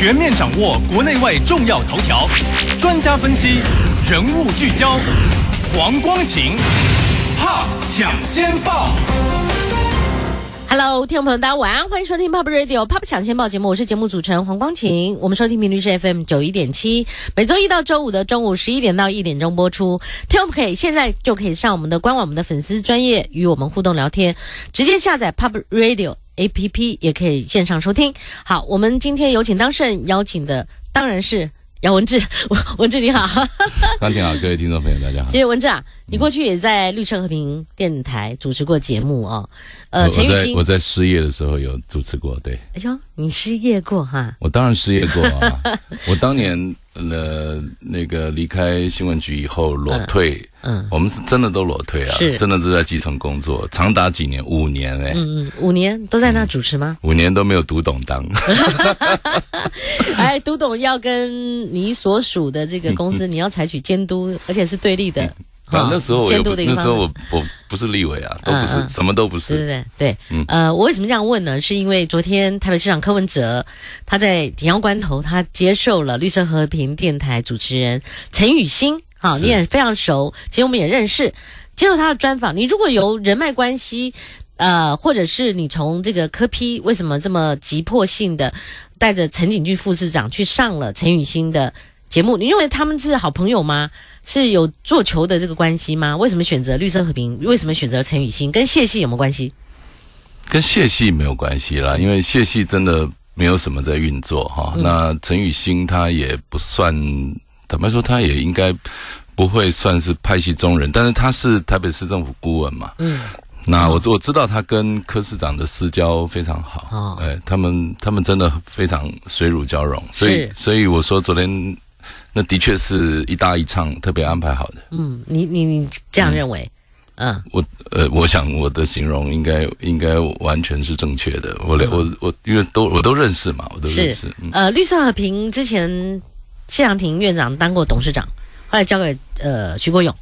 全面掌握国内外重要头条，专家分析，人物聚焦，黄光晴怕抢先报。Hello，听众朋友，大家晚安，欢迎收听 PUB Radio PUB 抢先报节目，我是节目主持人黄光晴。我们收听频率是 FM 九一点七，每周一到周五的中午十一点到一点钟播出。听众可以现在就可以上我们的官网，我们的粉丝专业与我们互动聊天，直接下载 PUB Radio。A P P 也可以线上收听。好，我们今天有请当事人邀请的，当然是姚文志，文志你好，刚迎啊，各位听众朋友，大家好。谢谢文志啊。你过去也在绿色和平电台主持过节目啊，呃，我在我在失业的时候有主持过，对。哎呦，你失业过哈？我当然失业过啊！我当年呃那个离开新闻局以后裸退，嗯，我们是真的都裸退啊，真的都在基层工作长达几年，五年哎，嗯嗯，五年都在那主持吗？五年都没有读懂当 哎，读懂要跟你所属的这个公司你要采取监督，而且是对立的。啊，那时候我又那时候我我不是立委啊，都不是什么都不是。对对对，嗯呃，我为什么这样问呢？是因为昨天台北市长柯文哲，他在紧要关头，他接受了绿色和平电台主持人陈雨欣，好你也非常熟，其实我们也认识，接受他的专访。你如果有人脉关系，呃，或者是你从这个柯批为什么这么急迫性的带着陈景俊副市长去上了陈雨欣的？节目，你认为他们是好朋友吗？是有做球的这个关系吗？为什么选择绿色和平？为什么选择陈雨欣？跟谢系有没有关系？跟谢系没有关系啦，因为谢系真的没有什么在运作哈。那陈雨欣他也不算，坦白说他也应该不会算是派系中人，但是他是台北市政府顾问嘛。嗯。那我我知道他跟柯市长的私交非常好。哦。哎，他们他们真的非常水乳交融，所以所以我说昨天。的确是一大一唱，特别安排好的。嗯，你你你这样认为？嗯，我呃，我想我的形容应该应该完全是正确的。我我我，因为都我都认识嘛，我都认识。呃，绿色和平之前谢长廷院长当过董事长，后来交给呃徐国勇。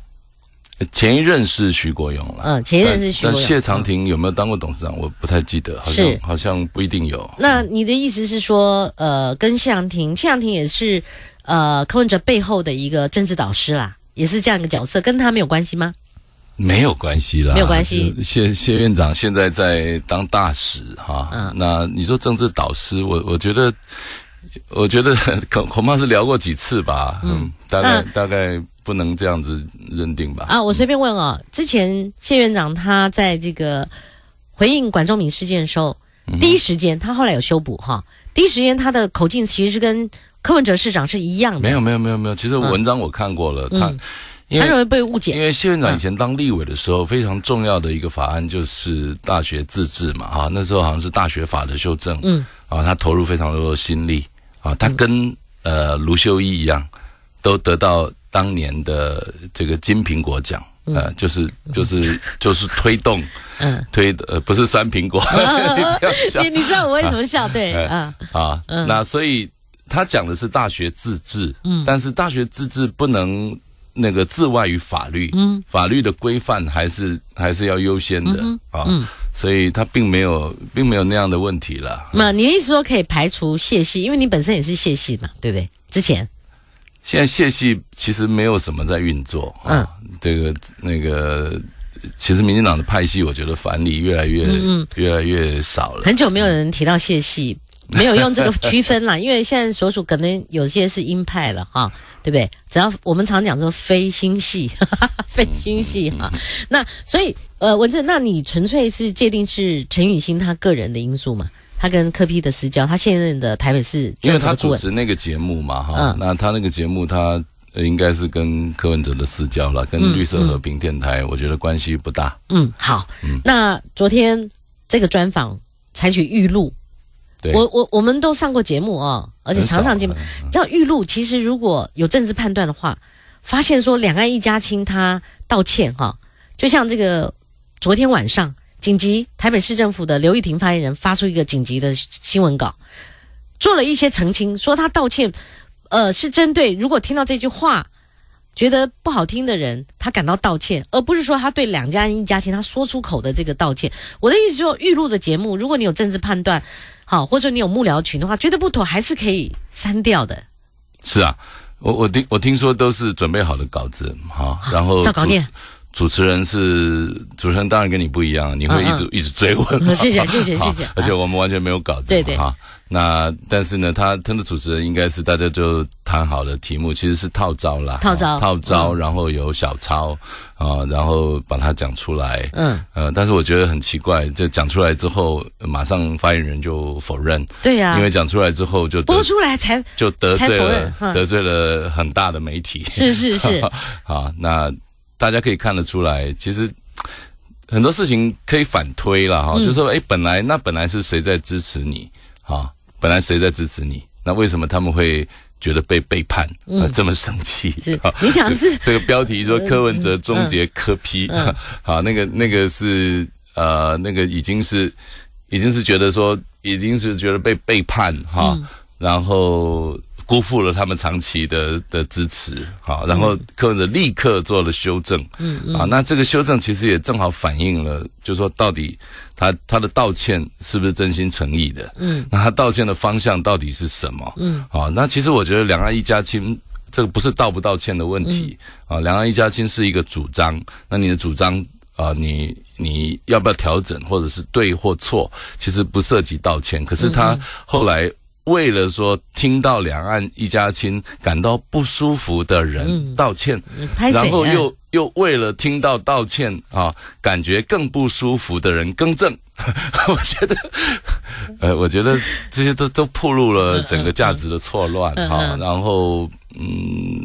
前一任是徐国勇了。嗯，前一任是徐国勇。但谢长廷有没有当过董事长？我不太记得，好像好像不一定有。那你的意思是说，呃，跟谢长廷，谢长廷也是。呃，柯文哲背后的一个政治导师啦，也是这样一个角色，跟他没有关系吗？没有关系啦，没有关系。谢谢院长现在在当大使哈，那你说政治导师，我我觉得，我觉得 恐恐怕是聊过几次吧，嗯，大概大概不能这样子认定吧。啊，我随便问哦，之前谢院长他在这个回应管仲敏事件的时候，第一时间他后来有修补哈，第一时间他的口径其实是跟。柯文哲市长是一样的，没有没有没有没有，其实文章我看过了，他他容易被误解，因为谢院长以前当立委的时候，非常重要的一个法案就是大学自治嘛，啊，那时候好像是大学法的修正，嗯，啊，他投入非常多的心力，啊，他跟呃卢秀一一样，都得到当年的这个金苹果奖，呃，就是就是就是推动，嗯，推呃不是酸苹果，你你知道我为什么笑对啊啊，那所以。他讲的是大学自治，嗯，但是大学自治不能那个自外于法律，嗯，法律的规范还是还是要优先的啊，嗯，所以他并没有并没有那样的问题了。那你的意思说可以排除谢系，因为你本身也是谢系嘛，对不对？之前，现在谢系其实没有什么在运作啊，这个那个，其实民进党的派系，我觉得反力越来越，嗯，越来越少了。很久没有人提到谢系。没有用这个区分啦，因为现在所属可能有些是鹰派了哈，对不对？只要我们常讲说哈哈哈，非星系 哈。那所以呃，文正，那你纯粹是界定是陈雨欣他个人的因素嘛？他跟柯批的私交，他现任的台北市，因为他主持那个节目嘛哈。那他那个节目他应该是跟柯文哲的私交了，跟绿色和平电台我觉得关系不大。嗯，好，那昨天这个专访采取预录。我我我们都上过节目啊，而且常上节目。叫玉露，其实如果有政治判断的话，发现说两岸一家亲，他道歉哈，就像这个昨天晚上紧急台北市政府的刘玉婷发言人发出一个紧急的新闻稿，做了一些澄清，说他道歉，呃，是针对如果听到这句话觉得不好听的人，他感到道歉，而不是说他对两人一家亲他说出口的这个道歉。我的意思说，玉露的节目，如果你有政治判断。好，或者你有幕僚群的话，觉得不妥还是可以删掉的。是啊，我我听我听说都是准备好的稿子，好，然后再稿念。主持人是主持人，当然跟你不一样，你会一直一直追问。谢谢谢谢谢谢，而且我们完全没有稿子，对对哈。那但是呢，他他的主持人应该是大家就谈好了题目，其实是套招啦，套招，套招，然后有小抄，啊，然后把它讲出来，嗯，呃，但是我觉得很奇怪，就讲出来之后，马上发言人就否认，对呀，因为讲出来之后就播出来才就得罪了，得罪了很大的媒体，是是是，好，那大家可以看得出来，其实很多事情可以反推了哈，就说哎，本来那本来是谁在支持你，啊。本来谁在支持你？那为什么他们会觉得被背叛？呃，这么生气？啊，你讲是 这个标题说柯文哲终结柯批，啊，那个那个是呃，那个已经是已经是觉得说已经是觉得被背叛哈，然后。辜负了他们长期的的支持，好，然后客人立刻做了修正，嗯啊，那这个修正其实也正好反映了，就是说到底他他的道歉是不是真心诚意的，嗯，那他道歉的方向到底是什么，嗯，好，那其实我觉得两岸一家亲这个不是道不道歉的问题，啊，两岸一家亲是一个主张，那你的主张啊，你你要不要调整，或者是对或错，其实不涉及道歉，可是他后来。为了说听到两岸一家亲感到不舒服的人道歉，然后又又为了听到道歉啊，感觉更不舒服的人更正，我觉得，呃，我觉得这些都都暴露了整个价值的错乱啊，然后嗯。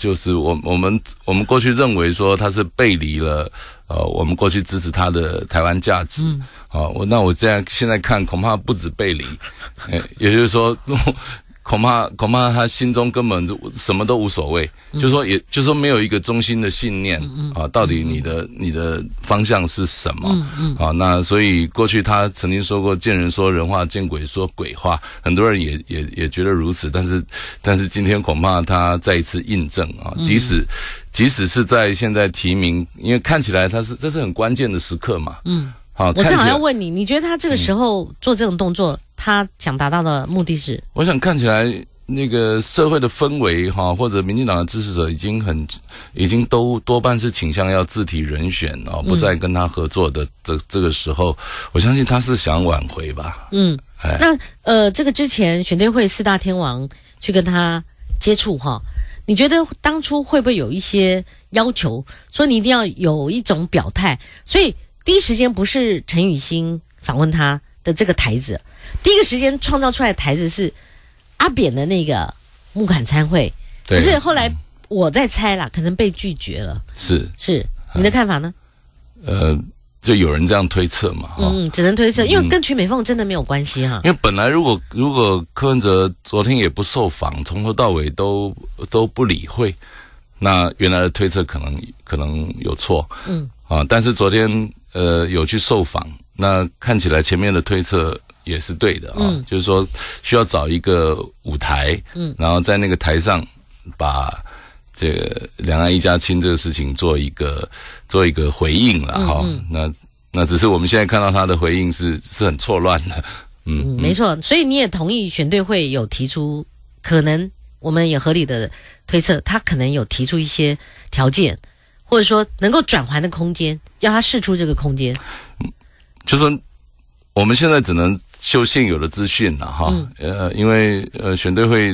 就是我我们我们过去认为说他是背离了，呃，我们过去支持他的台湾价值，好，那我这样现在看恐怕不止背离，也就是说。恐怕恐怕他心中根本什么都无所谓，就说也就说没有一个中心的信念啊，到底你的你的方向是什么？啊，那所以过去他曾经说过，见人说人话，见鬼说鬼话，很多人也也也觉得如此。但是但是今天恐怕他再一次印证啊，即使即使是在现在提名，因为看起来他是这是很关键的时刻嘛。嗯，好，我正好要问你，你觉得他这个时候做这种动作？他想达到的目的是，我想看起来那个社会的氛围哈，或者民进党的支持者已经很，已经都多半是倾向要自提人选哦，不再跟他合作的这这个时候，我相信他是想挽回吧。嗯，哎，那呃，这个之前选调会四大天王去跟他接触哈，你觉得当初会不会有一些要求，说你一定要有一种表态，所以第一时间不是陈雨欣访问他。的这个台子，第一个时间创造出来的台子是阿扁的那个木杆参会，可是？后来我在猜啦，可能被拒绝了。是是，你的看法呢？呃，就有人这样推测嘛。嗯只能推测，因为跟曲美凤真的没有关系哈。因为本来如果如果柯文哲昨天也不受访，从头到尾都都不理会，那原来的推测可能可能有错。嗯啊，但是昨天呃有去受访。那看起来前面的推测也是对的啊，就是说需要找一个舞台，嗯，然后在那个台上把这个“两岸一家亲”这个事情做一个做一个回应了哈。那那只是我们现在看到他的回应是是很错乱的，嗯，没错。所以你也同意选队会有提出，可能我们也合理的推测，他可能有提出一些条件，或者说能够转圜的空间，要他试出这个空间。就是我们现在只能修现有的资讯了，哈，呃，因为呃选队会，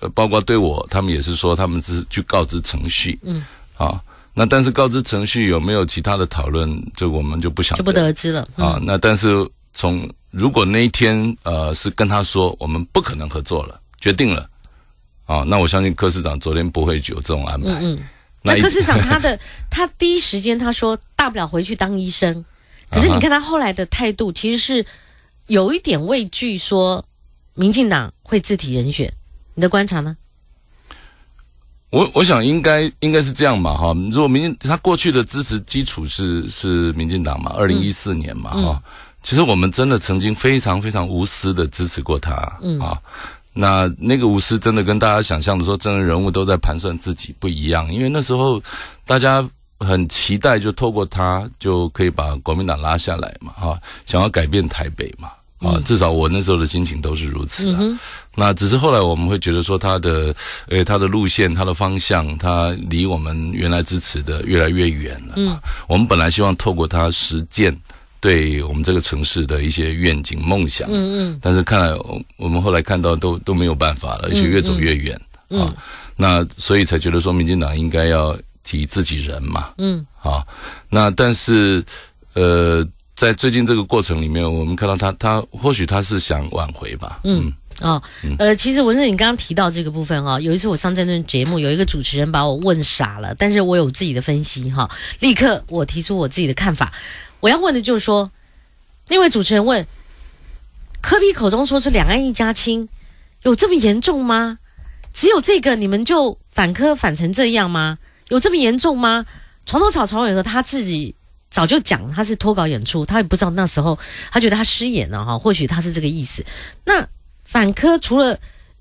呃，包括对我，他们也是说，他们是去告知程序，嗯，啊，那但是告知程序有没有其他的讨论，这我们就不想就不得而知了，啊，那但是从如果那一天呃是跟他说我们不可能合作了，决定了，啊，那我相信柯市长昨天不会有这种安排，嗯嗯，那柯市长他的他第一时间他说大不了回去当医生。可是你看他后来的态度，其实是有一点畏惧，说民进党会自体人选，你的观察呢？我我想应该应该是这样吧，哈！如果民他过去的支持基础是是民进党嘛，二零一四年嘛，哈，其实我们真的曾经非常非常无私的支持过他，啊，那那个无私真的跟大家想象的说真治人物都在盘算自己不一样，因为那时候大家。很期待，就透过他就可以把国民党拉下来嘛，哈，想要改变台北嘛，啊，至少我那时候的心情都是如此。那只是后来我们会觉得说，他的，呃，他的路线、他的方向，他离我们原来支持的越来越远了。嗯，我们本来希望透过他实践对我们这个城市的一些愿景梦想。嗯嗯。但是看来，我们后来看到都都没有办法了，而且越走越远。嗯。啊，那所以才觉得说，民进党应该要。提自己人嘛，嗯，好，那但是，呃，在最近这个过程里面，我们看到他，他或许他是想挽回吧，嗯，啊，呃，其实文正，你刚刚提到这个部分哈，有一次我上这段节目，有一个主持人把我问傻了，但是我有自己的分析哈，立刻我提出我自己的看法，我要问的就是说，那位主持人问，科比口中说是两岸一家亲，有这么严重吗？只有这个你们就反科反成这样吗？有这么严重吗？床头吵床尾和他自己早就讲，他是脱稿演出，他也不知道那时候他觉得他失言了哈。或许他是这个意思。那反科除了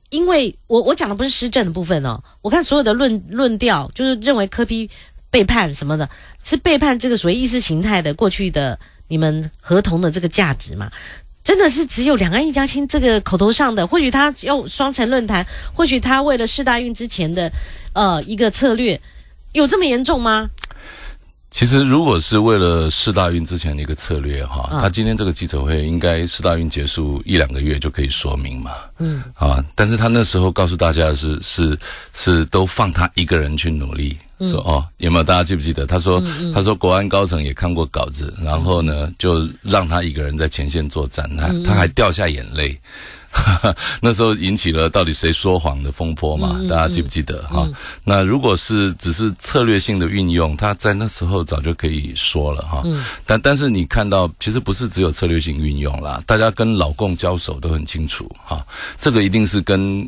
因为我我讲的不是施政的部分哦，我看所有的论论调就是认为科批背叛什么的，是背叛这个所谓意识形态的过去的你们合同的这个价值嘛？真的是只有两岸一家亲这个口头上的？或许他要双城论坛，或许他为了世大运之前的呃一个策略。有这么严重吗？其实，如果是为了四大运之前的一个策略哈，他今天这个记者会应该四大运结束一两个月就可以说明嘛。嗯啊，但是他那时候告诉大家是是是都放他一个人去努力，说哦有没有大家记不记得？他说他说国安高层也看过稿子，然后呢就让他一个人在前线作战，他他还掉下眼泪。那时候引起了到底谁说谎的风波嘛？大家记不记得哈？那如果是只是策略性的运用，他在那时候早就可以说了哈。但但是你看到其实不是只有策略性运用啦，大家跟老共交手都很清楚哈。这个一定是跟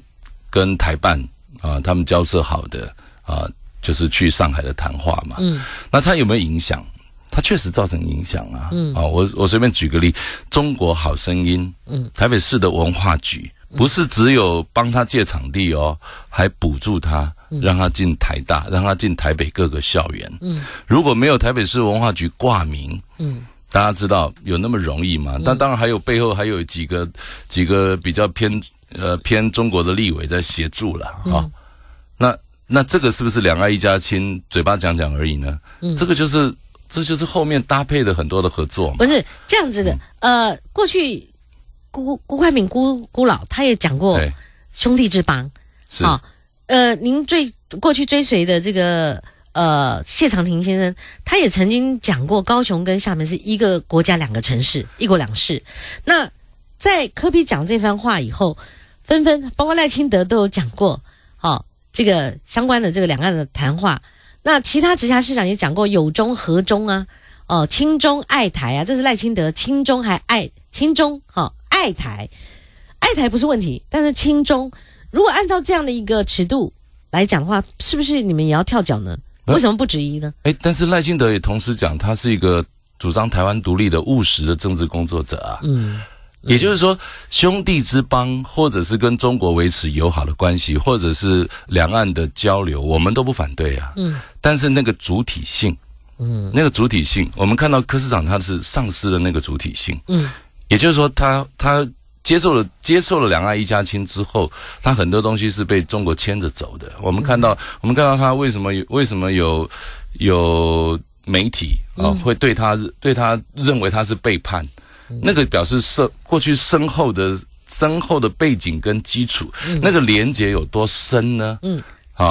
跟台办啊他们交涉好的啊，就是去上海的谈话嘛。嗯，那他有没有影响？他确实造成影响啊！啊，我我随便举个例，《中国好声音》。嗯，台北市的文化局不是只有帮他借场地哦，还补助他，让他进台大，让他进台北各个校园。嗯，如果没有台北市文化局挂名，嗯，大家知道有那么容易吗？但当然还有背后还有几个几个比较偏呃偏中国的立委在协助了啊。那那这个是不是两岸一家亲嘴巴讲讲而已呢？嗯，这个就是。这就是后面搭配的很多的合作，不是这样子的。呃，过去辜辜宽敏辜辜老他也讲过“兄弟之邦”，啊，呃，您最过去追随的这个呃谢长廷先生，他也曾经讲过，高雄跟厦门是一个国家两个城市，一国两市。那在科比讲这番话以后，纷纷包括赖清德都有讲过，哦，这个相关的这个两岸的谈话。那其他直辖市长也讲过有中和中啊，哦，亲中爱台啊，这是赖清德，亲中还爱亲中哈爱台，爱台不是问题，但是亲中如果按照这样的一个尺度来讲的话，是不是你们也要跳脚呢？为什么不质疑呢？哎，但是赖清德也同时讲，他是一个主张台湾独立的务实的政治工作者啊。嗯，也就是说，兄弟之邦，或者是跟中国维持友好的关系，或者是两岸的交流，我们都不反对啊。嗯。但是那个主体性，嗯，那个主体性，我们看到柯市长他是丧失了那个主体性，嗯，也就是说，他他接受了接受了两岸一家亲之后，他很多东西是被中国牵着走的。我们看到，我们看到他为什么为什么有有媒体啊会对他对他认为他是背叛，那个表示是过去深厚的深厚的背景跟基础，那个连接有多深呢？嗯。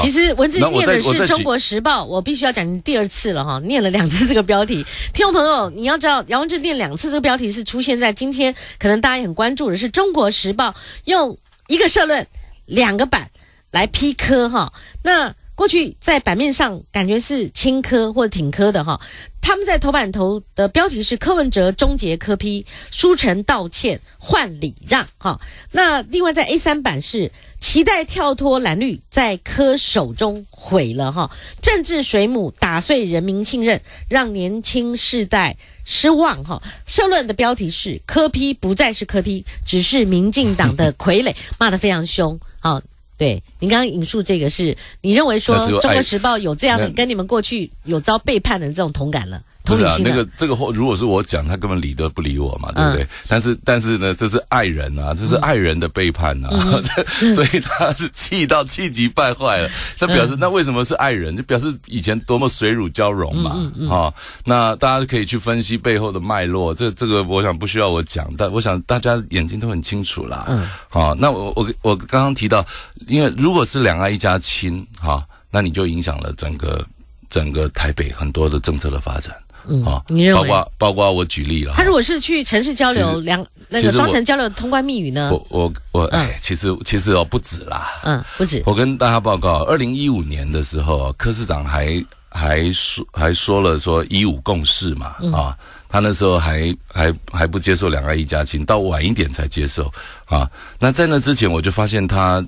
其实文字念的是《中国时报》，我必须要讲第二次了哈，念了两次这个标题。听众朋友，你要知道，杨文正念两次这个标题是出现在今天，可能大家也很关注的，是《中国时报》用一个社论、两个版来批科哈。那。过去在版面上感觉是轻科或者挺科的哈，他们在头版头的标题是柯文哲终结柯批，书成道歉换礼让哈。那另外在 A 三版是期待跳脱蓝绿，在柯手中毁了哈。政治水母打碎人民信任，让年轻世代失望哈。社论的标题是柯批不再是柯批，只是民进党的傀儡，骂得非常凶啊。对，你刚刚引述这个，是你认为说《中国时报》有这样的跟你们过去有遭背叛的这种同感了？不是啊，那个这个话如果是我讲，他根本理都不理我嘛，对不对？但是但是呢，这是爱人啊，这是爱人的背叛啊，所以他是气到气急败坏了。这表示那为什么是爱人？就表示以前多么水乳交融嘛，啊？那大家可以去分析背后的脉络。这这个我想不需要我讲，但我想大家眼睛都很清楚啦。嗯，好，那我我我刚刚提到，因为如果是两岸一家亲哈，那你就影响了整个整个台北很多的政策的发展。嗯，你认为包括包括我举例了，他如果是去城市交流两那个双城交流通关密语呢？我我我，哎，其实其实哦不止啦，嗯，不止。我跟大家报告，二零一五年的时候，柯市长还还说还说了说一五共识嘛，啊，他那时候还还还不接受两岸一家亲，到晚一点才接受啊。那在那之前，我就发现他。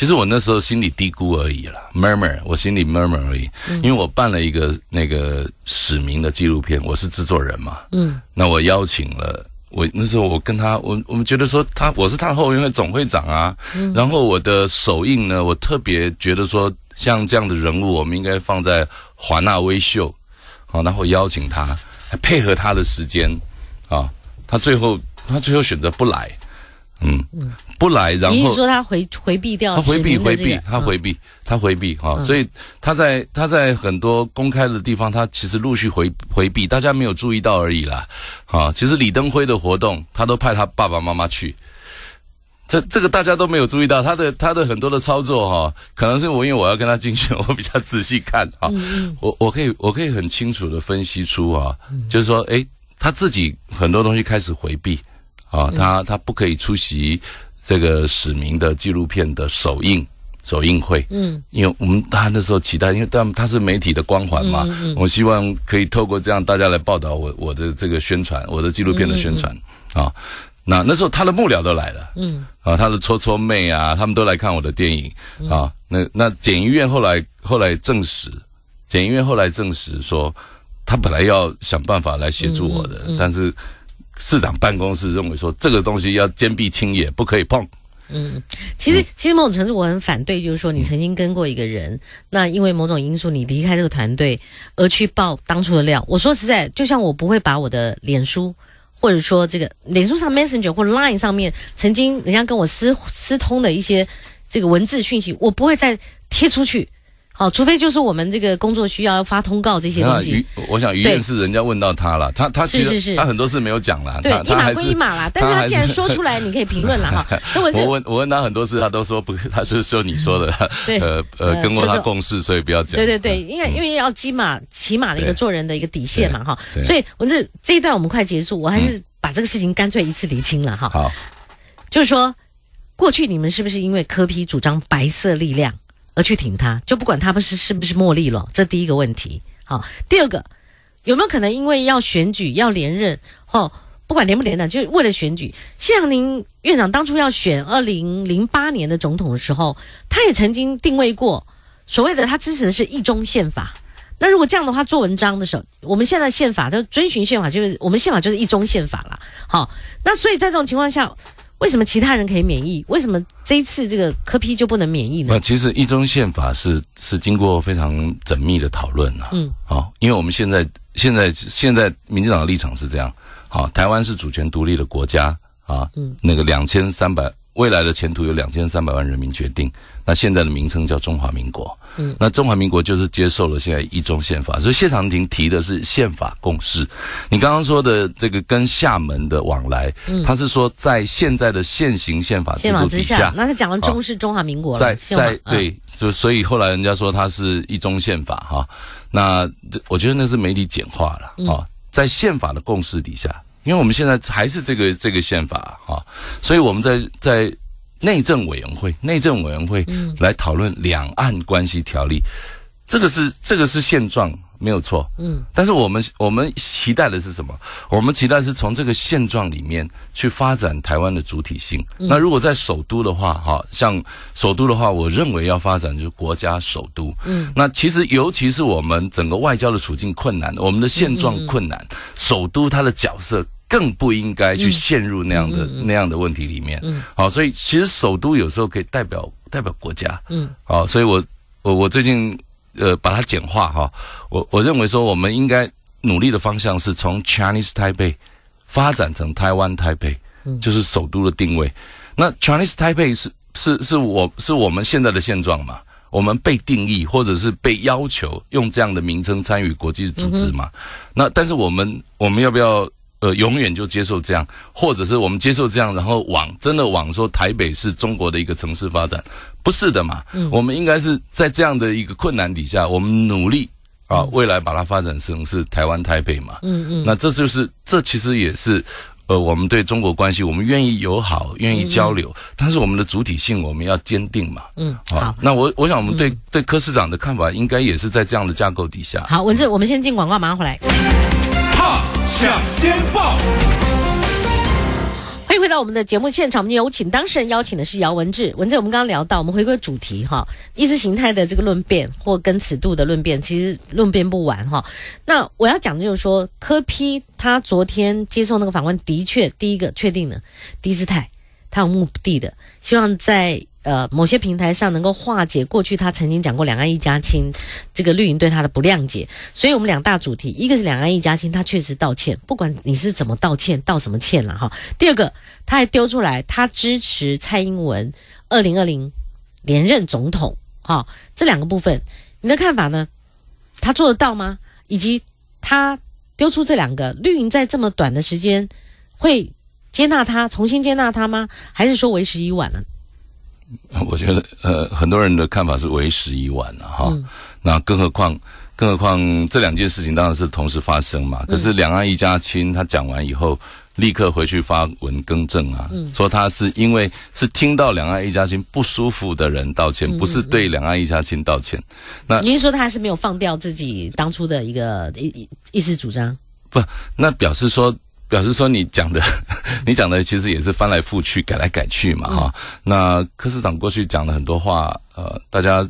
其实我那时候心里低估而已了，murmur，我心里 murmur 而已，因为我办了一个那个使命的纪录片，我是制作人嘛，嗯，那我邀请了，我那时候我跟他，我我们觉得说他我是他后援会总会长啊，嗯，然后我的首映呢，我特别觉得说像这样的人物，我们应该放在华纳微秀，好，然后邀请他，配合他的时间，啊，他最后他最后选择不来。嗯，不来，然后你说他回回避掉？他回避回避，他回避他回避哈，所以他在他在很多公开的地方，他其实陆续回回避，大家没有注意到而已啦。好，其实李登辉的活动，他都派他爸爸妈妈去，这这个大家都没有注意到他的他的很多的操作哈，可能是我因为我要跟他竞选，我比较仔细看啊，我我可以我可以很清楚的分析出啊，就是说诶，他自己很多东西开始回避。啊，他他不可以出席这个《使命的纪录片的首映首映会，嗯，因为我们他那时候期待，因为但他是媒体的光环嘛，我希望可以透过这样大家来报道我我的这个宣传，我的纪录片的宣传啊。那那时候他的幕僚都来了，嗯，啊，他的搓搓妹啊，他们都来看我的电影啊。那那检医院后来后来证实，检医院后来证实说，他本来要想办法来协助我的，但是。市长办公室认为说，这个东西要坚壁清野，不可以碰。嗯，其实其实某种程度我很反对，就是说你曾经跟过一个人，那因为某种因素你离开这个团队而去爆当初的料。我说实在，就像我不会把我的脸书，或者说这个脸书上 Messenger 或 Line 上面曾经人家跟我私私通的一些这个文字讯息，我不会再贴出去。哦，除非就是我们这个工作需要发通告这些东西。我想于院士人家问到他了，他他是是是，他很多事没有讲啦。对，一码归一码啦，但是他既然说出来，你可以评论了哈。我问，我问他很多次，他都说不，他是说你说的，呃 呃，跟过他共事，所以不要讲。对对对，因为因为要起码起码的一个做人的一个底线嘛哈。所以我字这一段我们快结束，我还是把这个事情干脆一次理清了哈。好，就是说过去你们是不是因为科批主张白色力量？而去挺他，就不管他不是是不是茉莉了，这第一个问题。好，第二个有没有可能因为要选举要连任，或不管连不连任，就是为了选举？像您院长当初要选二零零八年的总统的时候，他也曾经定位过所谓的他支持的是一中宪法。那如果这样的话，做文章的时候，我们现在宪法都遵循宪法，就是我们宪法就是一中宪法了。好，那所以在这种情况下。为什么其他人可以免疫？为什么这一次这个科批就不能免疫呢？啊，其实一中宪法是是经过非常缜密的讨论啊。嗯，啊，因为我们现在现在现在民进党的立场是这样，啊，台湾是主权独立的国家啊，嗯，那个两千三百。未来的前途由两千三百万人民决定。那现在的名称叫中华民国。嗯，那中华民国就是接受了现在一中宪法，所以谢长廷提的是宪法共识。你刚刚说的这个跟厦门的往来，他是说在现在的现行宪法制度底下，那他讲的中是中华民国。在在对，就所以后来人家说他是一中宪法哈。那我觉得那是媒体简化了啊，在宪法的共识底下。因为我们现在还是这个这个宪法哈，所以我们在在内政委员会，内政委员会来讨论两岸关系条例。这个是这个是现状，没有错。嗯，但是我们我们期待的是什么？我们期待是从这个现状里面去发展台湾的主体性。那如果在首都的话，哈，像首都的话，我认为要发展就是国家首都。嗯，那其实尤其是我们整个外交的处境困难，我们的现状困难，首都它的角色更不应该去陷入那样的那样的问题里面。嗯，好，所以其实首都有时候可以代表代表国家。嗯，好，所以我我我最近。呃，把它简化哈，我我认为说，我们应该努力的方向是从 Chinese Taipei 发展成台湾台北，就是首都的定位。那 Chinese Taipei 是是是我是我们现在的现状嘛？我们被定义或者是被要求用这样的名称参与国际组织嘛？那但是我们我们要不要？呃，永远就接受这样，或者是我们接受这样，然后往真的往说台北是中国的一个城市发展，不是的嘛？嗯，我们应该是在这样的一个困难底下，我们努力啊，未来把它发展成是台湾台北嘛。嗯嗯，那这就是这其实也是，呃，我们对中国关系，我们愿意友好，愿意交流，但是我们的主体性我们要坚定嘛。嗯，好，那我我想我们对对柯市长的看法，应该也是在这样的架构底下。好，文字，我们先进广告，马上回来。抢先报，欢迎回到我们的节目现场，我们有请当事人，邀请的是姚文志。文志，我们刚刚聊到，我们回归主题哈，意识形态的这个论辩或跟尺度的论辩，其实论辩不完哈。那我要讲的就是说，柯批他昨天接受那个访问，的确第一个确定了，第一姿态，他有目的的，希望在。呃，某些平台上能够化解过去，他曾经讲过“两岸一家亲”，这个绿营对他的不谅解，所以我们两大主题，一个是“两岸一家亲”，他确实道歉，不管你是怎么道歉，道什么歉了哈。第二个，他还丢出来他支持蔡英文二零二零连任总统哈，这两个部分，你的看法呢？他做得到吗？以及他丢出这两个，绿营在这么短的时间会接纳他，重新接纳他吗？还是说为时已晚了？我觉得，呃，很多人的看法是为时已晚了，哈。那更何况，更何况这两件事情当然是同时发生嘛。可是“两岸一家亲”，他讲完以后，立刻回去发文更正啊，说他是因为是听到“两岸一家亲”不舒服的人道歉，不是对“两岸一家亲”道歉。那您说他是没有放掉自己当初的一个意意思主张？不，那表示说。表示说你讲的，你讲的其实也是翻来覆去改来改去嘛哈。那柯市长过去讲了很多话，呃，大家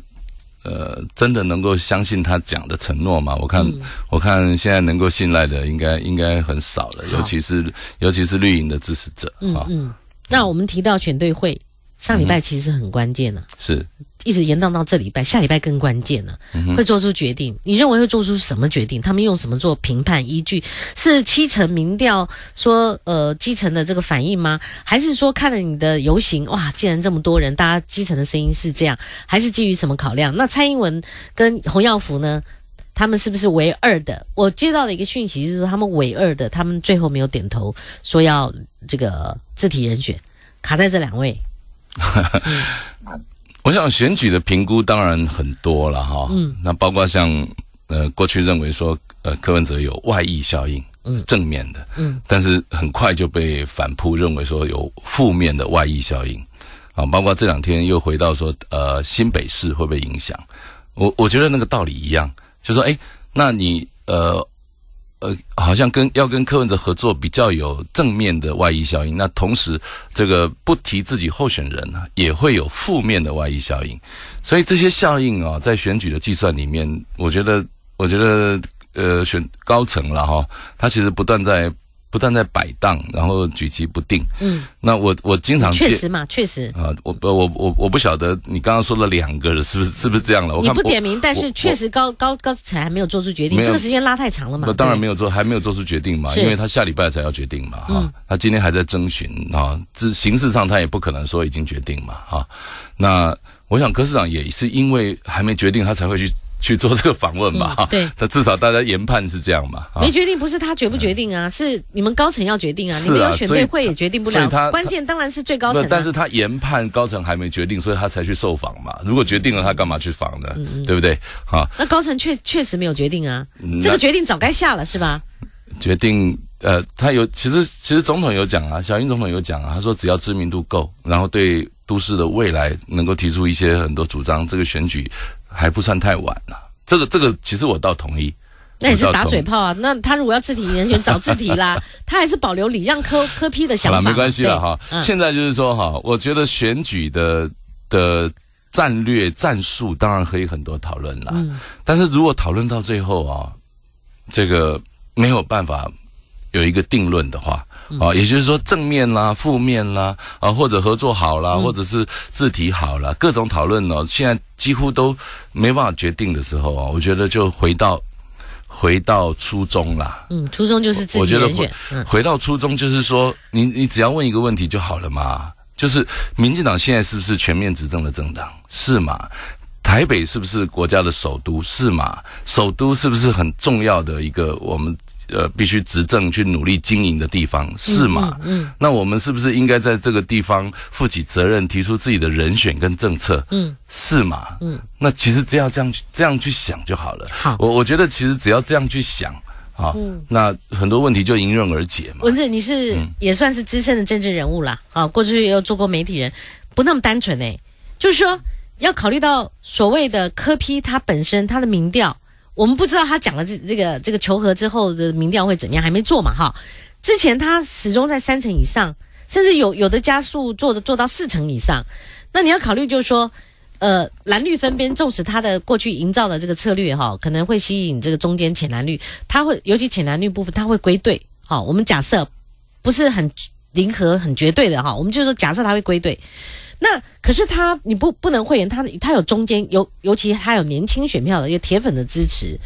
呃真的能够相信他讲的承诺吗？我看，我看现在能够信赖的应该应该很少了，尤其是尤其是绿营的支持者。嗯嗯。那我们提到全队会上礼拜其实很关键了。是。一直延宕到这礼拜，下礼拜更关键了，会做出决定。你认为会做出什么决定？他们用什么做评判依据？是七成民调说，呃，基层的这个反应吗？还是说看了你的游行？哇，既然这么多人，大家基层的声音是这样，还是基于什么考量？那蔡英文跟洪耀福呢？他们是不是唯二的？我接到的一个讯息是说，他们唯二的，他们最后没有点头，说要这个自提人选，卡在这两位。我想选举的评估当然很多了哈，嗯，那包括像呃过去认为说呃柯文哲有外溢效应，嗯，正面的，嗯，但是很快就被反扑认为说有负面的外溢效应，啊，包括这两天又回到说呃新北市会不会影响，我我觉得那个道理一样，就说哎，那你呃。呃，好像跟要跟柯文哲合作比较有正面的外溢效应，那同时这个不提自己候选人呢，也会有负面的外溢效应，所以这些效应啊，在选举的计算里面，我觉得，我觉得，呃，选高层了哈，他其实不断在。不断在摆荡，然后举棋不定。嗯，那我我经常确实嘛，确实啊，我不我我我不晓得你刚刚说了两个了，是不是是不是这样了？你不点名，但是确实高高高层还没有做出决定，这个时间拉太长了嘛？那当然没有做，还没有做出决定嘛，因为他下礼拜才要决定嘛，哈，他今天还在征询啊，这形式上他也不可能说已经决定嘛，哈。那我想柯市长也是因为还没决定，他才会去。去做这个访问吧，对，那至少大家研判是这样嘛。没决定不是他决不决定啊，是你们高层要决定啊。是啊，选对会也决定不了。所以他关键当然是最高层。但是他研判高层还没决定，所以他才去受访嘛。如果决定了，他干嘛去访呢？对不对？啊。那高层确确实没有决定啊。这个决定早该下了，是吧？决定，呃，他有，其实其实总统有讲啊，小英总统有讲啊，他说只要知名度够，然后对都市的未来能够提出一些很多主张，这个选举。还不算太晚呢，这个这个其实我倒同意。那也是打嘴炮啊，那他如果要自提人选，早自提啦。他还是保留礼让科科批的想法。好没关系了哈。现在就是说哈，我觉得选举的的战略战术当然可以很多讨论啦。但是如果讨论到最后啊，这个没有办法有一个定论的话。啊，也就是说正面啦、负面啦，啊，或者合作好啦，或者是字体好啦，各种讨论哦，现在几乎都没办法决定的时候啊，我觉得就回到回到初衷啦。嗯，初衷就是自己觉得回到初衷就是说，你你只要问一个问题就好了嘛，就是民进党现在是不是全面执政的政党？是吗？台北是不是国家的首都？是吗？首都是不是很重要的一个我们？呃，必须执政去努力经营的地方是吗？嗯，那我们是不是应该在这个地方负起责任，提出自己的人选跟政策？嗯，是吗？嗯，那其实只要这样这样去想就好了。好，我我觉得其实只要这样去想啊，那很多问题就迎刃而解嘛。文正，你是也算是资深的政治人物啦。啊，过去也有做过媒体人，不那么单纯哎，就是说要考虑到所谓的柯批他本身他的民调。我们不知道他讲了这这个这个求和之后的民调会怎么样，还没做嘛哈。之前他始终在三成以上，甚至有有的加速做的做到四成以上。那你要考虑就是说，呃，蓝绿分边，纵使他的过去营造的这个策略哈，可能会吸引这个中间浅蓝绿，他会尤其浅蓝绿部分他会归队哈。我们假设不是很零和很绝对的哈，我们就说假设他会归队。那可是他你不不能讳言，他他有中间，尤尤其他有年轻选票的、有铁粉的支持，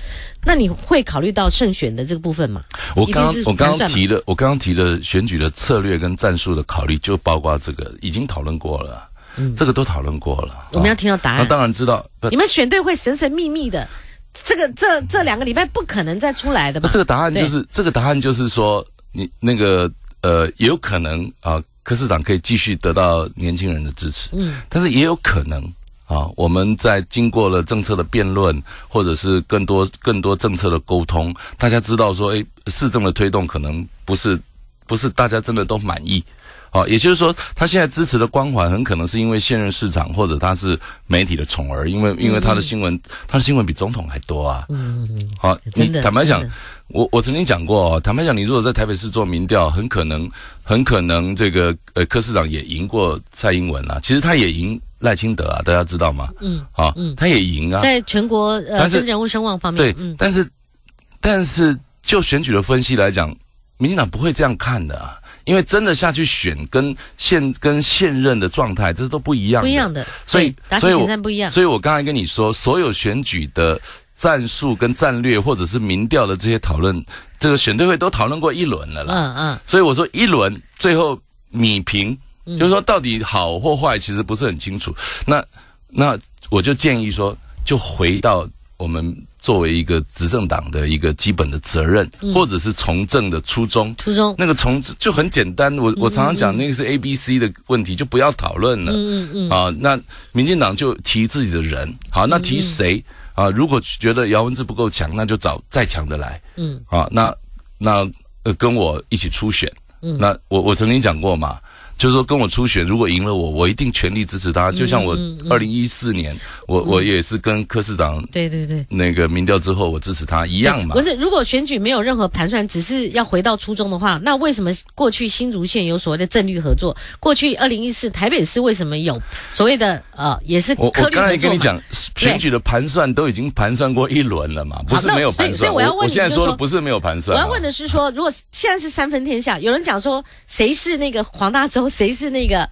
那你会考虑到胜选的这个部分吗？我刚我刚刚提的，我刚刚提的选举的策略跟战术的考虑，就包括这个已经讨论过了，这个都讨论过了。我们要听到答案。那当然知道，你们选队会神神秘秘的，这个这这两个礼拜不可能再出来的吧？这个答案就是，这个答案就是说，你那个呃，有可能啊。柯市长可以继续得到年轻人的支持，嗯，但是也有可能啊，我们在经过了政策的辩论，或者是更多更多政策的沟通，大家知道说，哎，市政的推动可能不是不是大家真的都满意，啊，也就是说，他现在支持的光环很可能是因为现任市长或者他是媒体的宠儿，因为因为他的新闻他的新闻比总统还多啊，嗯嗯嗯，好，你坦白讲。我我曾经讲过，坦白讲，你如果在台北市做民调，很可能很可能这个呃柯市长也赢过蔡英文啊，其实他也赢赖清德啊，大家知道吗？嗯，啊，嗯，他也赢啊，在全国呃正人物声望方面，对，但是但是就选举的分析来讲，民进党不会这样看的啊，因为真的下去选跟现跟现任的状态这都不一样，不一样的，所以所以不一样，所以我刚才跟你说，所有选举的。战术跟战略，或者是民调的这些讨论，这个选对会都讨论过一轮了啦。嗯嗯。所以我说一轮最后米平，就是说到底好或坏其实不是很清楚。那那我就建议说，就回到我们作为一个执政党的一个基本的责任，或者是从政的初衷。初衷。那个从就很简单，我我常常讲那个是 A、B、C 的问题，就不要讨论了。嗯嗯。啊，那民进党就提自己的人，好，那提谁？啊，如果觉得姚文志不够强，那就找再强的来。嗯，啊，那那跟我一起初选。嗯，那我我曾经讲过嘛，就是说跟我初选，如果赢了我，我一定全力支持他。就像我二零一四年，我我也是跟柯市长对对对那个民调之后，我支持他一样嘛。文是，如果选举没有任何盘算，只是要回到初衷的话，那为什么过去新竹县有所谓的政绿合作？过去二零一四台北市为什么有所谓的呃，也是我我刚才跟你讲。选举的盘算都已经盘算过一轮了嘛？不是没有盘算。所以我要问你现在说不是没有盘算。我要问的是说，如果现在是三分天下，有人讲说谁是那个黄大洲，谁是那个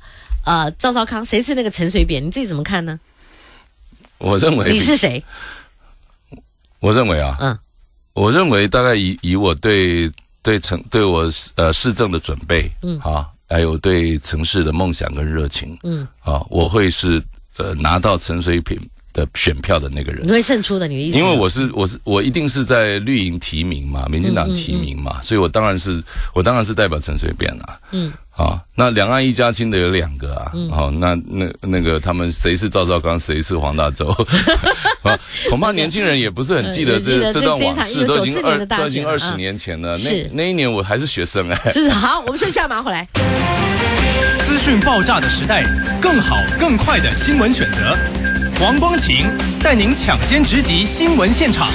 呃赵少康，谁是那个陈水扁，你自己怎么看呢？我认为你是谁？我认为啊，嗯，我认为大概以以我对对城对我呃市政的准备，嗯啊，还有对城市的梦想跟热情，嗯啊，我会是呃拿到陈水扁。的选票的那个人，你会胜出的，你的意思？因为我是我是我一定是在绿营提名嘛，民进党提名嘛，所以我当然是我当然是代表陈水扁啦。嗯，啊，那两岸一家亲的有两个啊，哦，那那那个他们谁是赵少刚，谁是黄大洲？恐怕年轻人也不是很记得 这这段往事，都已经二都已经二十年前了。那那一年我还是学生哎。是好，我们先下马回来。资讯爆炸的时代，更好更快的新闻选择，黄光琴带您抢先直击新闻现场，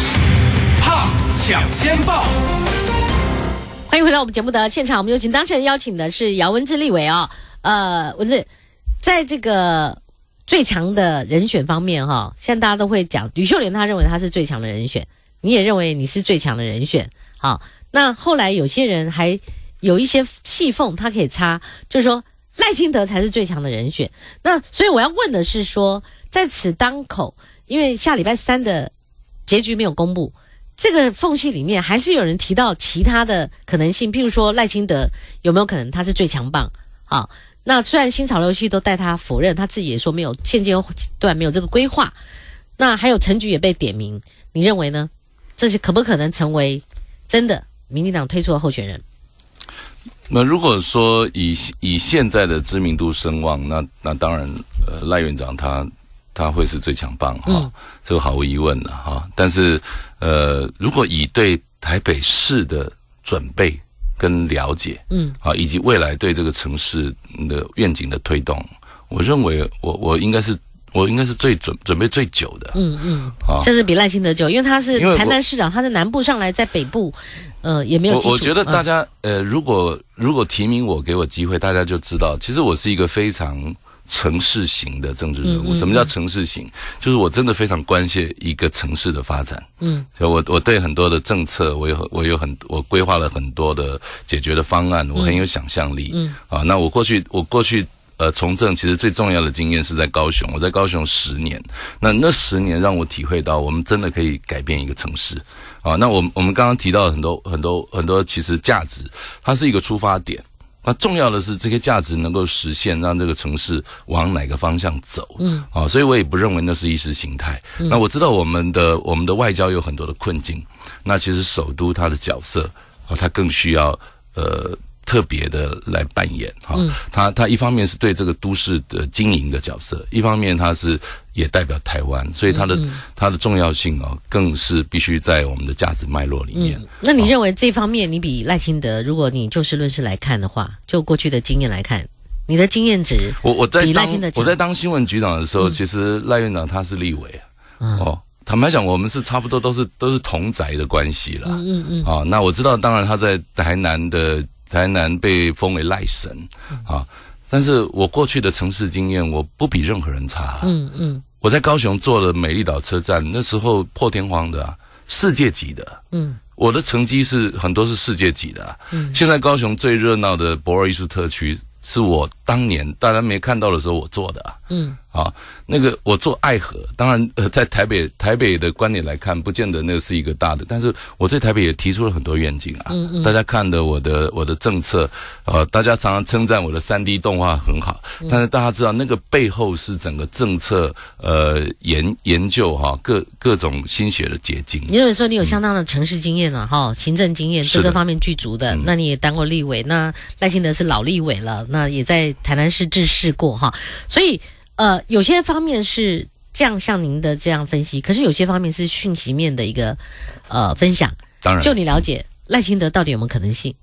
怕抢先报。欢迎回到我们节目的现场，我们有请当事人，邀请的是姚文志立伟啊。呃，文志，在这个最强的人选方面哈，现在大家都会讲吕秀莲，他认为他是最强的人选，你也认为你是最强的人选好，那后来有些人还有一些细缝，他可以插，就是说。赖清德才是最强的人选，那所以我要问的是说，在此当口，因为下礼拜三的结局没有公布，这个缝隙里面还是有人提到其他的可能性，譬如说赖清德有没有可能他是最强棒？好，那虽然新潮流系都带他否认，他自己也说没有现阶段没有这个规划，那还有陈菊也被点名，你认为呢？这是可不可能成为真的民进党推出的候选人？那如果说以以现在的知名度声望，那那当然，赖院长他他会是最强棒哈，这个毫无疑问的哈。但是，呃，如果以对台北市的准备跟了解，嗯，啊，以及未来对这个城市的愿景的推动，我认为我我应该是我应该是最准准备最久的，嗯嗯，啊，甚至比赖清德久，因为他是台南市长，他是南部上来，在北部。嗯，也没有。我我觉得大家，呃，如果如果提名我给我机会，大家就知道，其实我是一个非常城市型的政治人物。什么叫城市型？就是我真的非常关心一个城市的发展。嗯，就我我对很多的政策，我有我有很我规划了很多的解决的方案，我很有想象力。嗯，啊，那我过去我过去。呃，从政其实最重要的经验是在高雄。我在高雄十年，那那十年让我体会到，我们真的可以改变一个城市啊。那我我们刚刚提到很多很多很多，其实价值它是一个出发点。那重要的是这些价值能够实现，让这个城市往哪个方向走？嗯，啊，所以我也不认为那是意识形态。那我知道我们的我们的外交有很多的困境。那其实首都它的角色啊，它更需要呃。特别的来扮演哈，他他一方面是对这个都市的经营的角色，一方面他是也代表台湾，所以他的他的重要性啊，更是必须在我们的价值脉络里面。那你认为这方面，你比赖清德，如果你就事论事来看的话，就过去的经验来看，你的经验值，我我在当我在当新闻局长的时候，其实赖院长他是立委，哦，坦白讲，我们是差不多都是都是同宅的关系了，嗯嗯嗯，啊，那我知道，当然他在台南的。台南被封为赖神啊，但是我过去的城市经验，我不比任何人差。嗯嗯，我在高雄做了美丽岛车站，那时候破天荒的，世界级的。嗯，我的成绩是很多是世界级的。嗯，现在高雄最热闹的博尔艺术特区是我。当年大家没看到的时候，我做的嗯，啊，那个我做爱河，当然呃，在台北台北的观点来看，不见得那个是一个大的，但是我对台北也提出了很多愿景啊，嗯嗯，大家看的我的我的政策，呃，大家常常称赞我的三 D 动画很好，但是大家知道那个背后是整个政策呃研研究哈各各种心血的结晶。你认为说你有相当的城市经验了哈，行政经验各个方面具足的，那你也当过立委，那赖清德是老立委了，那也在。台南市治试过哈，所以呃，有些方面是这样，像您的这样分析，可是有些方面是讯息面的一个呃分享。当然，就你了解赖清德到底有没有可能性？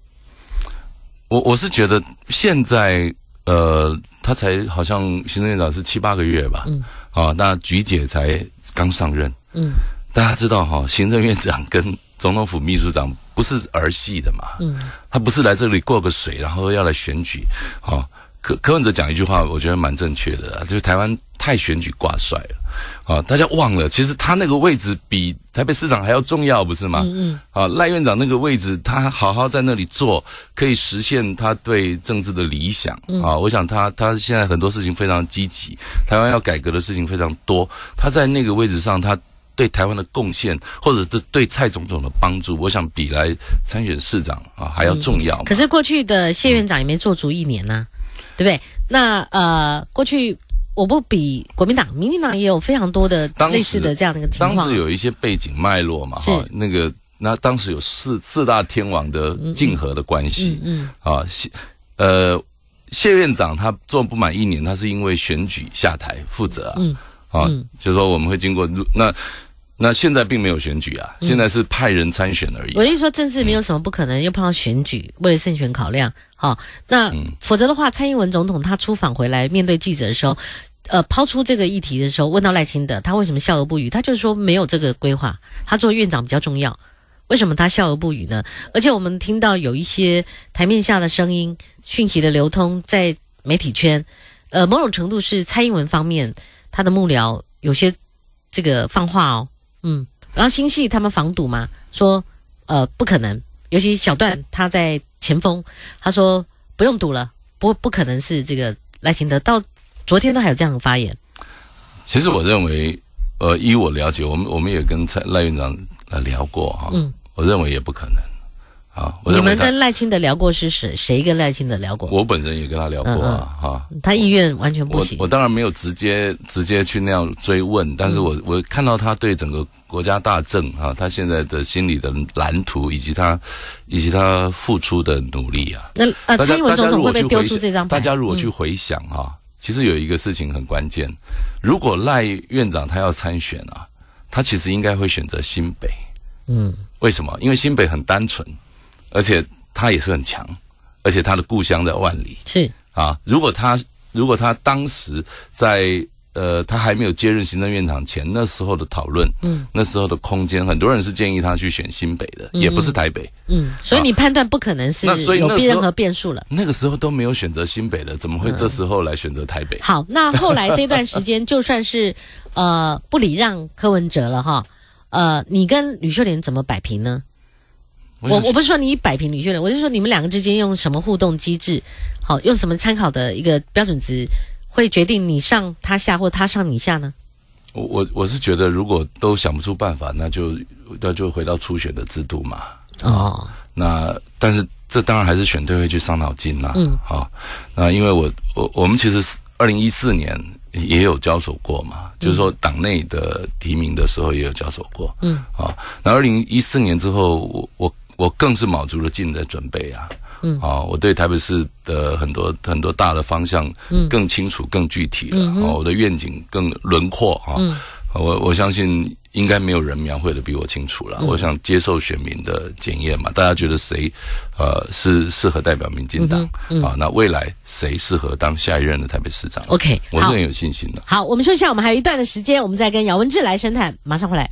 我我是觉得现在呃，他才好像行政院长是七八个月吧，嗯，啊，那菊姐才刚上任，嗯，大家知道哈，行政院长跟总统府秘书长不是儿戏的嘛，嗯，他不是来这里过个水，然后要来选举啊。柯柯文哲讲一句话，我觉得蛮正确的，就是台湾太选举挂帅了，啊，大家忘了，其实他那个位置比台北市长还要重要，不是吗？嗯嗯。啊，赖院长那个位置，他好好在那里做，可以实现他对政治的理想啊。我想他他现在很多事情非常积极，台湾要改革的事情非常多，他在那个位置上，他对台湾的贡献，或者对对蔡总统的帮助，我想比来参选市长啊还要重要。可是过去的谢院长也没做足一年呢。对不对？那呃，过去我不比国民党，民进党也有非常多的类似的这样的一个情况。当时有一些背景脉络嘛，哈，那个那当时有四四大天王的竞合的关系，嗯啊，谢呃谢院长他做不满一年，他是因为选举下台负责啊，嗯啊，就是说我们会经过那那现在并没有选举啊，现在是派人参选而已。我一说政治没有什么不可能，又碰到选举，为了胜选考量。哦，那否则的话，蔡英文总统他出访回来面对记者的时候，呃，抛出这个议题的时候，问到赖清德他为什么笑而不语，他就是说没有这个规划，他做院长比较重要。为什么他笑而不语呢？而且我们听到有一些台面下的声音讯息的流通，在媒体圈，呃，某种程度是蔡英文方面他的幕僚有些这个放话哦，嗯，然后新系他们防堵嘛，说呃不可能，尤其小段他在。前锋他说：“不用赌了，不不可能是这个赖清德。”到昨天都还有这样的发言。其实我认为，呃，依我了解，我们我们也跟蔡赖院长呃聊过哈，我认为也不可能。啊！你们跟赖清德聊过是谁？谁跟赖清德聊过？我本人也跟他聊过啊！哈，他意愿完全不行。我当然没有直接直接去那样追问，但是我我看到他对整个国家大政啊，他现在的心理的蓝图，以及他以及他付出的努力啊。那啊，蔡英文总统会会丢出这张牌。大家如果去回想啊，其实有一个事情很关键：如果赖院长他要参选啊，他其实应该会选择新北。嗯，为什么？因为新北很单纯。而且他也是很强，而且他的故乡在万里是啊。如果他如果他当时在呃他还没有接任行政院长前，那时候的讨论，嗯，那时候的空间，很多人是建议他去选新北的，也不是台北，嗯，所以你判断不可能是有任何变数了。那个时候都没有选择新北的，怎么会这时候来选择台北？好，那后来这段时间就算是呃不礼让柯文哲了哈，呃，你跟吕秀莲怎么摆平呢？我我不是说你一百平你就能，我是说你们两个之间用什么互动机制，好用什么参考的一个标准值，会决定你上他下，或他上你下呢？我我我是觉得，如果都想不出办法，那就那就回到初选的制度嘛。哦，那但是这当然还是选对会去伤脑筋啦。嗯，好，那因为我我我们其实是二零一四年也有交手过嘛，就是说党内的提名的时候也有交手过。嗯，啊，那二零一四年之后我我。我更是卯足了劲在准备啊，嗯，啊，我对台北市的很多很多大的方向，嗯，更清楚、更具体了，啊，我的愿景更轮廓啊，嗯，我我相信应该没有人描绘的比我清楚了，我想接受选民的检验嘛，大家觉得谁，呃，是适合代表民进党啊？那未来谁适合当下一任的台北市长？OK，我是很有信心的。好，我们说一下，我们还有一段的时间，我们再跟姚文志来深谈，马上回来。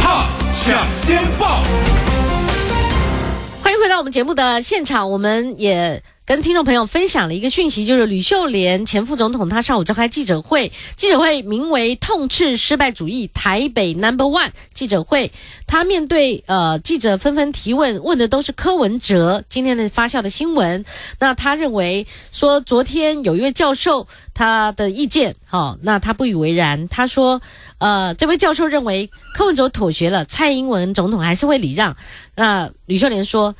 怕抢先报。回到我们节目的现场，我们也跟听众朋友分享了一个讯息，就是吕秀莲前副总统他上午召开记者会，记者会名为“痛斥失败主义”，台北 Number One 记者会。他面对呃记者纷纷提问，问的都是柯文哲今天的发酵的新闻。那他认为说，昨天有一位教授他的意见，哈，那他不以为然。他说，呃，这位教授认为柯文哲妥协了，蔡英文总统还是会礼让。那吕秀莲说。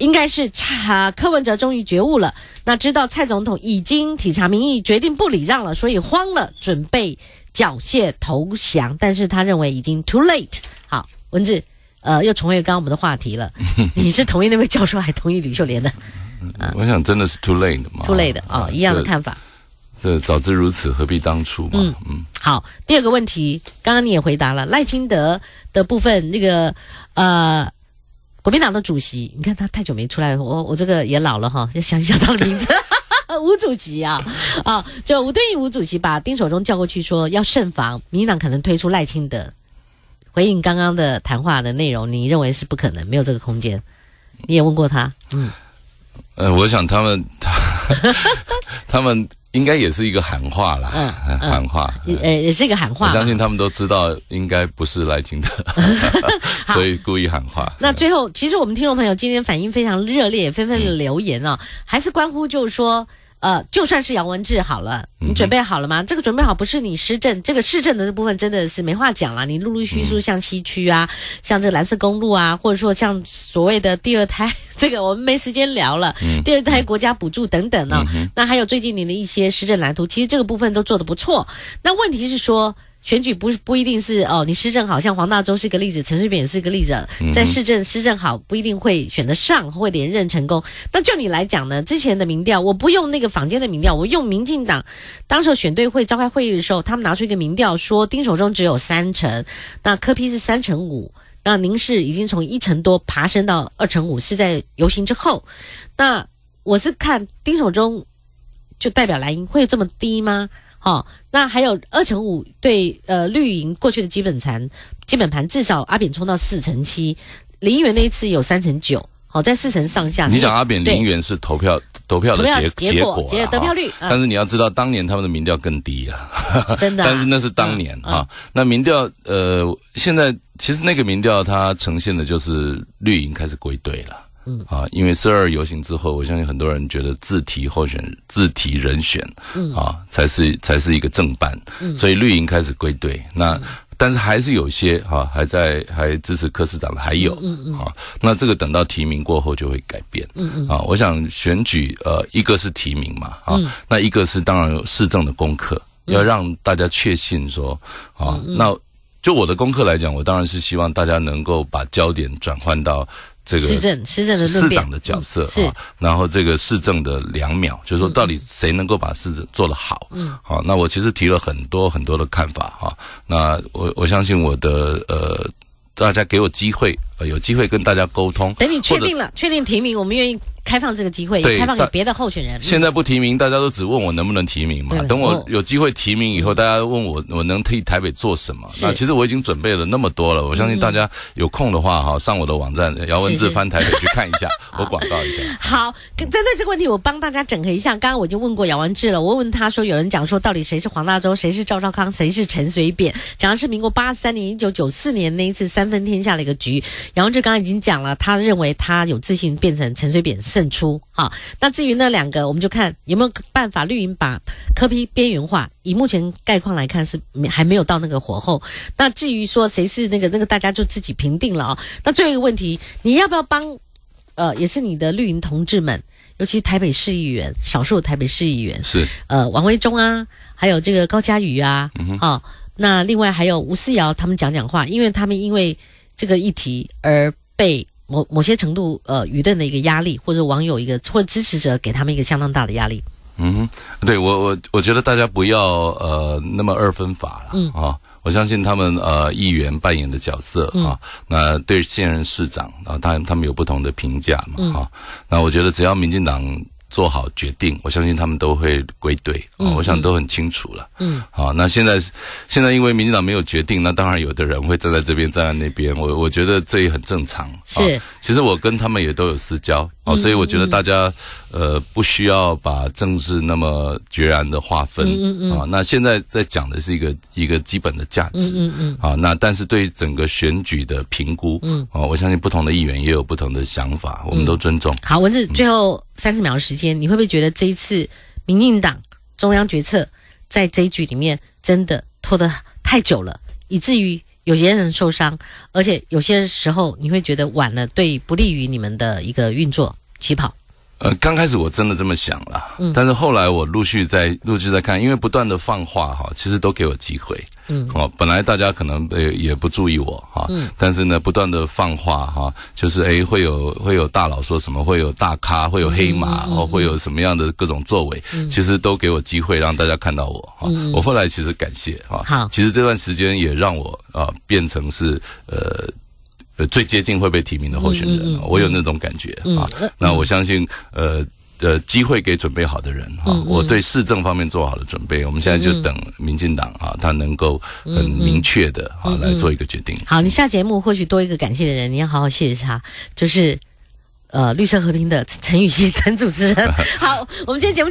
应该是查柯文哲终于觉悟了，那知道蔡总统已经体察民意，决定不礼让了，所以慌了，准备缴械投降。但是他认为已经 too late。好，文志，呃，又重回刚刚我们的话题了。你是同意那位教授，还同意吕秀莲呢？我想真的是 too late 的嘛。too late 的啊，一样的看法。这早知如此，何必当初嘛。嗯嗯。好，第二个问题，刚刚你也回答了赖清德的部分，那个呃。国民党的主席，你看他太久没出来，我我这个也老了哈，要想一想他的名字，吴主席啊啊，就吴敦义吴主席把丁守中叫过去说要慎防，民进党可能推出赖清德。回应刚刚的谈话的内容，你认为是不可能，没有这个空间。你也问过他，嗯，呃，我想他们，他 们。应该也是一个喊话啦，喊话，也也是一个喊话。相信他们都知道，应该不是来听的，所以故意喊话。那最后，其实我们听众朋友今天反应非常热烈，纷纷留言啊，还是关乎就是说。呃，就算是杨文志好了，你准备好了吗？这个准备好不是你施政，这个市政的这部分真的是没话讲了。你陆陆续续像西区啊，像这个蓝色公路啊，或者说像所谓的第二胎，这个我们没时间聊了。第二胎国家补助等等呢，那还有最近你的一些施政蓝图，其实这个部分都做得不错。那问题是说。选举不是不一定是哦，你施政好像黄大洲是一个例子，陈水扁也是个例子，在市政施政好不一定会选得上，会连任成功。那就你来讲呢？之前的民调，我不用那个坊间的民调，我用民进党当时选队会召开会议的时候，他们拿出一个民调说，丁守中只有三成，那柯批是三成五。那您是已经从一成多爬升到二成五，是在游行之后。那我是看丁守中就代表蓝营会这么低吗？好，那还有二乘五对呃绿营过去的基本盘，基本盘至少阿扁冲到四乘七，零元那一次有三乘九，好在四成上下。你想阿扁零元是投票投票的结结果，得票率。但是你要知道，当年他们的民调更低哈，真的。但是那是当年啊，那民调呃，现在其实那个民调它呈现的就是绿营开始归队了。啊，因为四二游行之后，我相信很多人觉得自提候选自提人选，嗯啊，才是才是一个正办，所以绿营开始归队。那但是还是有些哈还在还支持柯市长的还有，嗯嗯，好，那这个等到提名过后就会改变。啊，我想选举呃，一个是提名嘛，啊，那一个是当然市政的功课，要让大家确信说啊，那就我的功课来讲，我当然是希望大家能够把焦点转换到。这个市政、市政的市长的角色啊，然后这个市政的两秒，就说到底谁能够把市政做得好？嗯，好，那我其实提了很多很多的看法啊，那我我相信我的呃，大家给我机会。有机会跟大家沟通。等你确定了，确定提名，我们愿意开放这个机会，开放给别的候选人。现在不提名，大家都只问我能不能提名嘛。等我有机会提名以后，大家问我我能替台北做什么。那其实我已经准备了那么多了，我相信大家有空的话哈，上我的网站姚文智翻台北去看一下，我广告一下。好，针对这个问题，我帮大家整合一下。刚刚我已问过姚文智了，我问他说，有人讲说到底谁是黄大州，谁是赵少康，谁是陈水扁，讲的是民国八三年、一九九四年那一次三分天下的一个局。杨志刚刚已经讲了，他认为他有自信变成陈水扁胜出。啊。那至于那两个，我们就看有没有办法绿营把柯批边缘化。以目前概况来看，是还没有到那个火候。那至于说谁是那个那个，大家就自己评定了啊。那最后一个问题，你要不要帮？呃，也是你的绿营同志们，尤其台北市议员，少数台北市议员是呃王维忠啊，还有这个高嘉瑜啊，哦，那另外还有吴思瑶他们讲讲话，因为他们因为。这个议题而被某某些程度呃舆论的一个压力，或者网友一个，或者支持者给他们一个相当大的压力。嗯，对我我我觉得大家不要呃那么二分法了嗯啊，我相信他们呃议员扮演的角色啊，那对现任市长啊他他们有不同的评价嘛哈，那我觉得只要民进党。做好决定，我相信他们都会归队。嗯，我想都很清楚了。嗯，好，那现在现在因为民进党没有决定，那当然有的人会站在这边，站在那边。我我觉得这也很正常。是，其实我跟他们也都有私交，哦，所以我觉得大家呃不需要把政治那么决然的划分。嗯嗯嗯，啊，那现在在讲的是一个一个基本的价值。嗯嗯嗯，啊，那但是对于整个选举的评估，嗯，哦，我相信不同的议员也有不同的想法，我们都尊重。好，文字最后。三十秒的时间，你会不会觉得这一次民进党中央决策在这一局里面真的拖得太久了，以至于有些人受伤，而且有些时候你会觉得晚了，对不利于你们的一个运作起跑。呃，刚开始我真的这么想了，但是后来我陆续在陆续在看，因为不断的放话哈，其实都给我机会。嗯，好，本来大家可能呃也不注意我哈，但是呢，不断的放话哈，就是诶，会有会有大佬说什么，会有大咖，会有黑马，或会有什么样的各种作为，其实都给我机会让大家看到我哈。我后来其实感谢哈，其实这段时间也让我啊变成是呃。最接近会被提名的候选人，我有那种感觉啊。那我相信，呃呃，机会给准备好的人哈。我对市政方面做好了准备，我们现在就等民进党啊，他能够很明确的啊来做一个决定。好，你下节目或许多一个感谢的人，你要好好谢谢他，就是呃绿色和平的陈雨熙 陈主持人。好，我们今天节目。